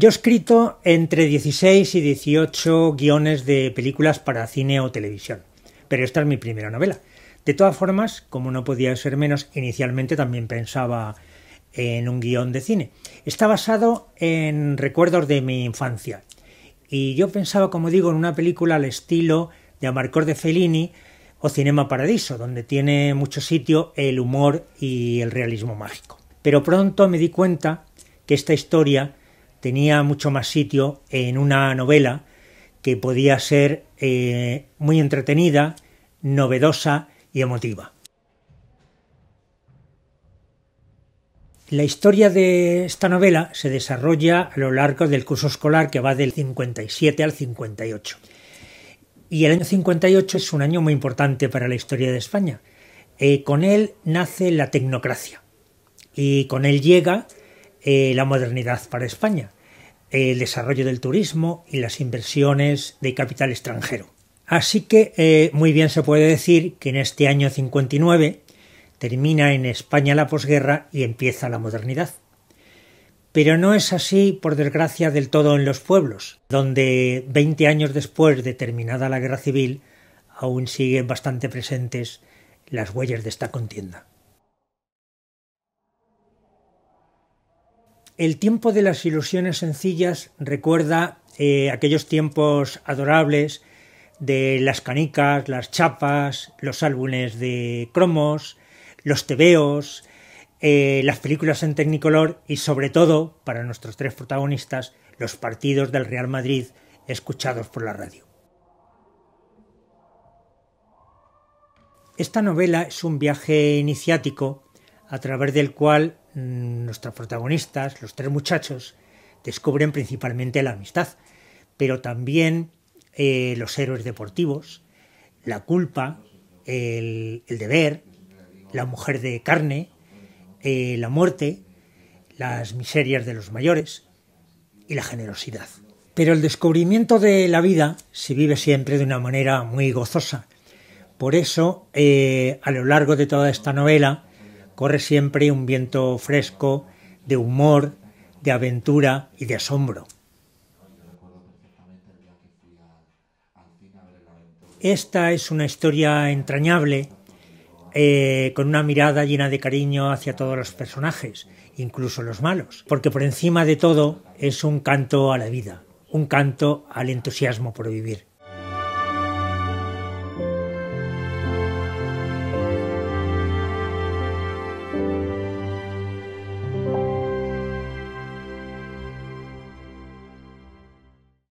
Yo he escrito entre 16 y 18 guiones de películas para cine o televisión, pero esta es mi primera novela. De todas formas, como no podía ser menos, inicialmente también pensaba en un guión de cine. Está basado en recuerdos de mi infancia. Y yo pensaba, como digo, en una película al estilo de Amarcord de Fellini o Cinema Paradiso, donde tiene mucho sitio el humor y el realismo mágico. Pero pronto me di cuenta que esta historia tenía mucho más sitio en una novela que podía ser eh, muy entretenida, novedosa y emotiva. La historia de esta novela se desarrolla a lo largo del curso escolar que va del 57 al 58. Y el año 58 es un año muy importante para la historia de España. Eh, con él nace la tecnocracia y con él llega eh, la modernidad para España, el desarrollo del turismo y las inversiones de capital extranjero. Así que eh, muy bien se puede decir que en este año 59 termina en España la posguerra y empieza la modernidad. Pero no es así, por desgracia, del todo en los pueblos, donde 20 años después de terminada la guerra civil aún siguen bastante presentes las huellas de esta contienda. El tiempo de las ilusiones sencillas recuerda eh, aquellos tiempos adorables de las canicas, las chapas, los álbumes de cromos, los tebeos, eh, las películas en tecnicolor y sobre todo, para nuestros tres protagonistas, los partidos del Real Madrid escuchados por la radio. Esta novela es un viaje iniciático a través del cual Mm, nuestros protagonistas, los tres muchachos, descubren principalmente la amistad, pero también eh, los héroes deportivos, la culpa, el, deber, la mujer de carne, eh, la muerte, las miserias de los mayores y la generosidad. Pero el descubrimiento de la vida se vive siempre de una manera muy gozosa. Por eso, eh, a lo largo de toda esta novela, corre siempre un viento fresco, de humor, de aventura y de asombro. Esta es una historia entrañable, eh, con una mirada llena de cariño hacia todos los personajes, incluso los malos, porque por encima de todo es un canto a la vida, un canto al entusiasmo por vivir.